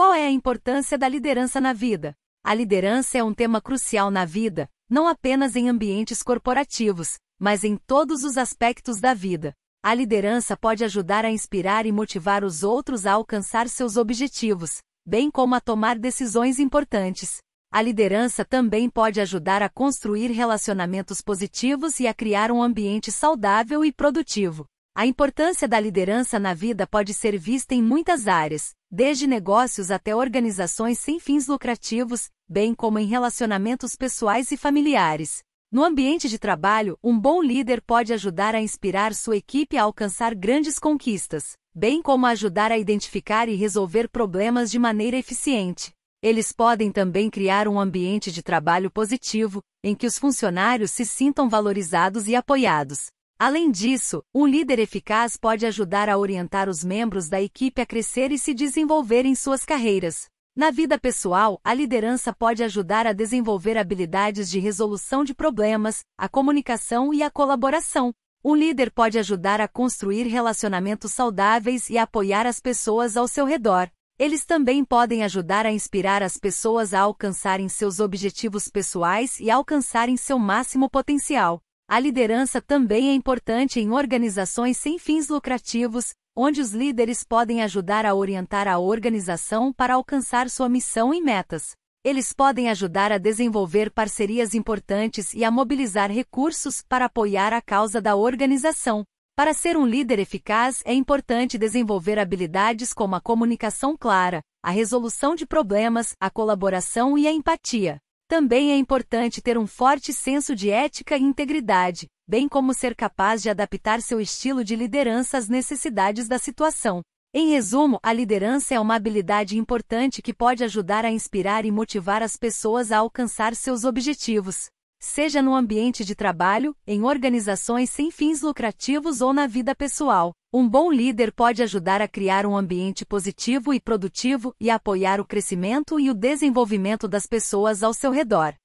Qual é a importância da liderança na vida? A liderança é um tema crucial na vida, não apenas em ambientes corporativos, mas em todos os aspectos da vida. A liderança pode ajudar a inspirar e motivar os outros a alcançar seus objetivos, bem como a tomar decisões importantes. A liderança também pode ajudar a construir relacionamentos positivos e a criar um ambiente saudável e produtivo. A importância da liderança na vida pode ser vista em muitas áreas, desde negócios até organizações sem fins lucrativos, bem como em relacionamentos pessoais e familiares. No ambiente de trabalho, um bom líder pode ajudar a inspirar sua equipe a alcançar grandes conquistas, bem como ajudar a identificar e resolver problemas de maneira eficiente. Eles podem também criar um ambiente de trabalho positivo, em que os funcionários se sintam valorizados e apoiados, Além disso, um líder eficaz pode ajudar a orientar os membros da equipe a crescer e se desenvolver em suas carreiras. Na vida pessoal, a liderança pode ajudar a desenvolver habilidades de resolução de problemas, a comunicação e a colaboração. Um líder pode ajudar a construir relacionamentos saudáveis e apoiar as pessoas ao seu redor. Eles também podem ajudar a inspirar as pessoas a alcançarem seus objetivos pessoais e alcançarem seu máximo potencial. A liderança também é importante em organizações sem fins lucrativos, onde os líderes podem ajudar a orientar a organização para alcançar sua missão e metas. Eles podem ajudar a desenvolver parcerias importantes e a mobilizar recursos para apoiar a causa da organização. Para ser um líder eficaz, é importante desenvolver habilidades como a comunicação clara, a resolução de problemas, a colaboração e a empatia. Também é importante ter um forte senso de ética e integridade, bem como ser capaz de adaptar seu estilo de liderança às necessidades da situação. Em resumo, a liderança é uma habilidade importante que pode ajudar a inspirar e motivar as pessoas a alcançar seus objetivos seja no ambiente de trabalho, em organizações sem fins lucrativos ou na vida pessoal. Um bom líder pode ajudar a criar um ambiente positivo e produtivo e apoiar o crescimento e o desenvolvimento das pessoas ao seu redor.